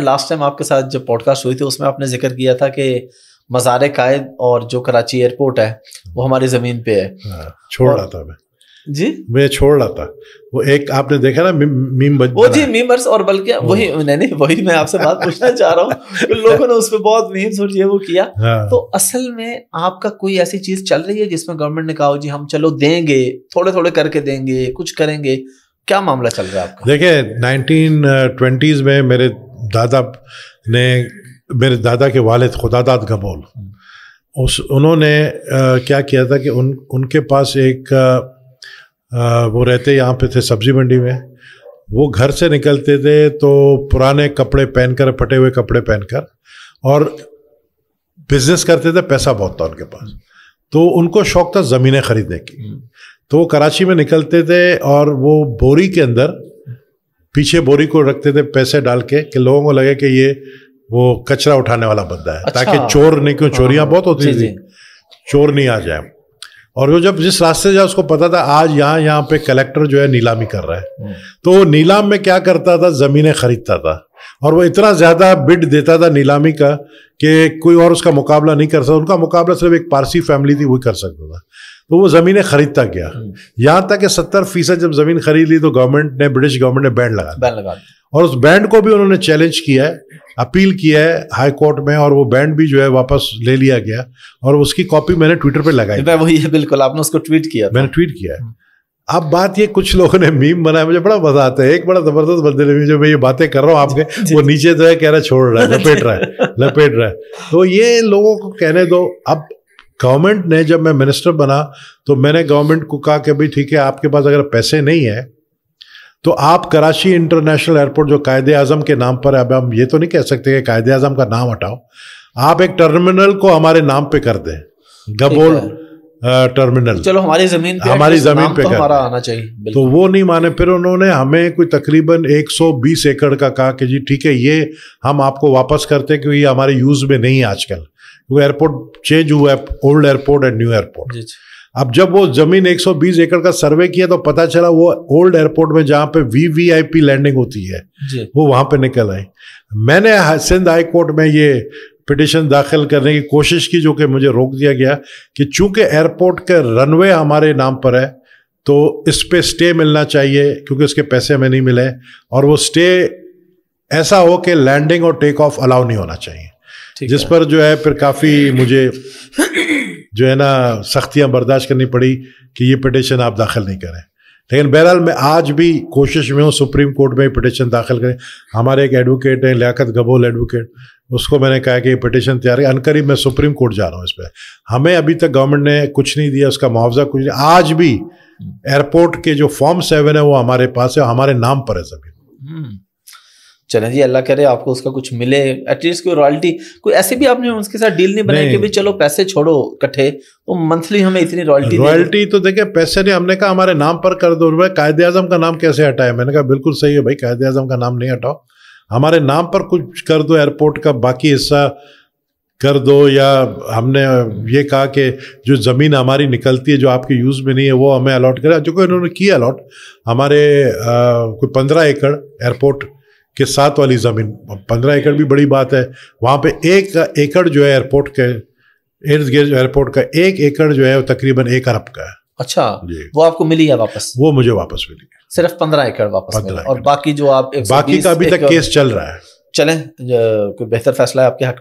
Last time आपके साथ जब पॉडकास्ट हुई थी उसमें आपने जिक्र किया था कि मजार कायद और जो कराची एयरपोर्ट है वो हमारी ज़मीन पे है हाँ, छोड़ रहा था मैं जी मैं छोड़ रहा था वो एक आपने देखा ना मीम बज वो जी मीमर्स और बल्कि वही नहीं नहीं वही मैं आपसे बात पूछना चाह रहा हूँ लोगों ने उस पर बहुत मीम्स और ये वो किया हाँ। तो असल में आपका कोई ऐसी चीज चल रही है जिसमें गवर्नमेंट ने कहा जी हम चलो देंगे थोड़े थोड़े करके देंगे कुछ करेंगे क्या मामला चल रहा है आपका देखिये नाइनटीन में मेरे दादा ने मेरे दादा के वालिद खुदादाद गबोल उस उन्होंने आ, क्या किया था कि उन उनके पास एक आ, वो रहते यहाँ पे थे सब्जी मंडी में वो घर से निकलते थे तो पुराने कपड़े पहनकर फटे हुए कपड़े पहनकर और बिजनेस करते थे पैसा बहुत था उनके पास तो उनको शौक था ज़मीनें खरीदने की हम्म। तो वो कराची में निकलते थे और वो बोरी के अंदर पीछे बोरी को रखते थे पैसे डाल के कि लोगों को लगे कि ये वो कचरा उठाने वाला बंदा है अच्छा। ताकि चोर नहीं क्यों चोरियां हाँ, बहुत होती थी चोर नहीं आ जाए और वो जब जिस रास्ते जाए उसको पता था आज यहाँ यहाँ पे कलेक्टर जो है नीलामी कर रहा है हम्म। तो वो नीलाम में क्या करता था ज़मीनें खरीदता था और वो इतना ज़्यादा बिड देता था नीलामी का कि कोई और उसका मुकाबला नहीं कर सकता उनका मुकाबला सिर्फ एक पारसी फैमिली थी वही कर सकता था तो वो ज़मीनें खरीदता गया हम्म। यहाँ तक कि सत्तर फीसद जब ज़मीन खरीद ली तो गवर्नमेंट ने ब्रिटिश गवर्नमेंट ने बैंड लगा बैंड लगा और उस बैंड को भी उन्होंने चैलेंज किया है अपील किया है हाई कोर्ट में और वो बैंड भी जो है वापस ले लिया गया और उसकी कॉपी मैंने ट्विटर पर लगाई मैं वही है बिल्कुल आपने उसको ट्वीट किया मैंने ट्वीट किया है हम्म। अब बात ये कुछ लोगों ने मीम बनाया मुझे बड़ा मजा आता है एक बड़ा जबरदस्त बंदे ने जो मैं ये बातें कर रहा हूँ आपके वो नीचे तो है कह रहा छोड़ रहा है लपेट रहा है लपेट रहा है तो ये लोगों को कहने दो अब गवर्नमेंट ने जब मैं मिनिस्टर बना तो मैंने गवर्नमेंट को कहा कि भाई ठीक है आपके पास अगर पैसे नहीं है तो आप कराची इंटरनेशनल एयरपोर्ट जो कायद आज़म के नाम पर है अब हम ये तो नहीं कह सकते कि कायद आज़म का नाम हटाओ आप एक टर्मिनल को हमारे नाम पे कर दें गबोल टर्मिनल चलो हमारी जमीन पे हमारी जमीन पे तो हमारा आना चाहिए तो वो नहीं माने फिर उन्होंने हमें कोई तकरीबन 120 एकड़ का कहा कि जी ठीक है ये हम आपको वापस करते हैं क्योंकि ये हमारे यूज़ में नहीं है आजकल क्योंकि एयरपोर्ट चेंज हुआ है old airport and new airport अब जब वो जमीन 120 एकड़ का सर्वे किया तो पता चला वो ओल्ड एयरपोर्ट में जहां पे वीवीआईपी लैंडिंग होती है वो वहां पे निकल आई मैंने सिंध हाई कोर्ट में ये पिटिशन दाखिल करने की कोशिश की जो कि मुझे रोक दिया गया कि चूंकि एयरपोर्ट के रनवे हमारे नाम पर है तो इस पर स्टे मिलना चाहिए क्योंकि उसके पैसे हमें नहीं मिले और वो स्टे ऐसा हो कि लैंडिंग और टेक ऑफ अलाउ नहीं होना चाहिए जिस पर जो है फिर काफ़ी मुझे जो है ना सख्तियाँ बर्दाश्त करनी पड़ी कि ये पिटिशन आप दाखिल नहीं करें लेकिन बहरहाल मैं आज भी कोशिश में हूँ सुप्रीम कोर्ट में पिटिशन दाखिल करें हमारे एक एडवोकेट हैं लियाकत गबोल एडवोकेट उसको मैंने कहा कि पिटिशन तैयार है अनकरीब मैं सुप्रीम कोर्ट जा रहा हूँ इस पर हमें अभी तक गवर्नमेंट ने कुछ नहीं दिया उसका मुआवजा कुछ नहीं आज भी एयरपोर्ट के जो फॉर्म सेवन है वो हमारे पास है हमारे नाम पर है सभी हम्म। चले जी अल्लाह करे आपको उसका कुछ मिले एटलीस्ट कोई रॉयल्टी कोई ऐसे भी आपने उसके साथ डील नहीं बनाई कि भी चलो पैसे छोड़ो इकट्ठे तो मंथली हमें इतनी रॉयल्टी रॉयल्टी तो देखिए पैसे ने हमने कहा हमारे नाम पर कर दो भाई कायदे आजम का नाम कैसे हटाया मैंने कहा बिल्कुल सही है भाई कायदे आजम का नाम नहीं हटाओ हमारे नाम पर कुछ कर दो एयरपोर्ट का बाकी हिस्सा कर दो या हमने ये कहा कि जो ज़मीन हमारी निकलती है जो आपके यूज़ में नहीं है वो हमें अलॉट करें जो कि इन्होंने किया अलॉट हमारे कोई पंद्रह एकड़ एयरपोर्ट के साथ वाली ज़मीन पंद्रह एकड़ भी बड़ी बात है वहाँ पे एक एकड़ जो है एयरपोर्ट के इर्द गिर्द एयरपोर्ट का एक एकड़ जो है वो तकरीबन एक अरब का है अच्छा वो आपको मिली है वापस वो मुझे वापस मिली सिर्फ पंद्रह एकड़ वापस और बाकी जो आप बाकी का अभी तक केस चल रहा है चले कोई बेहतर फैसला है आपके हक में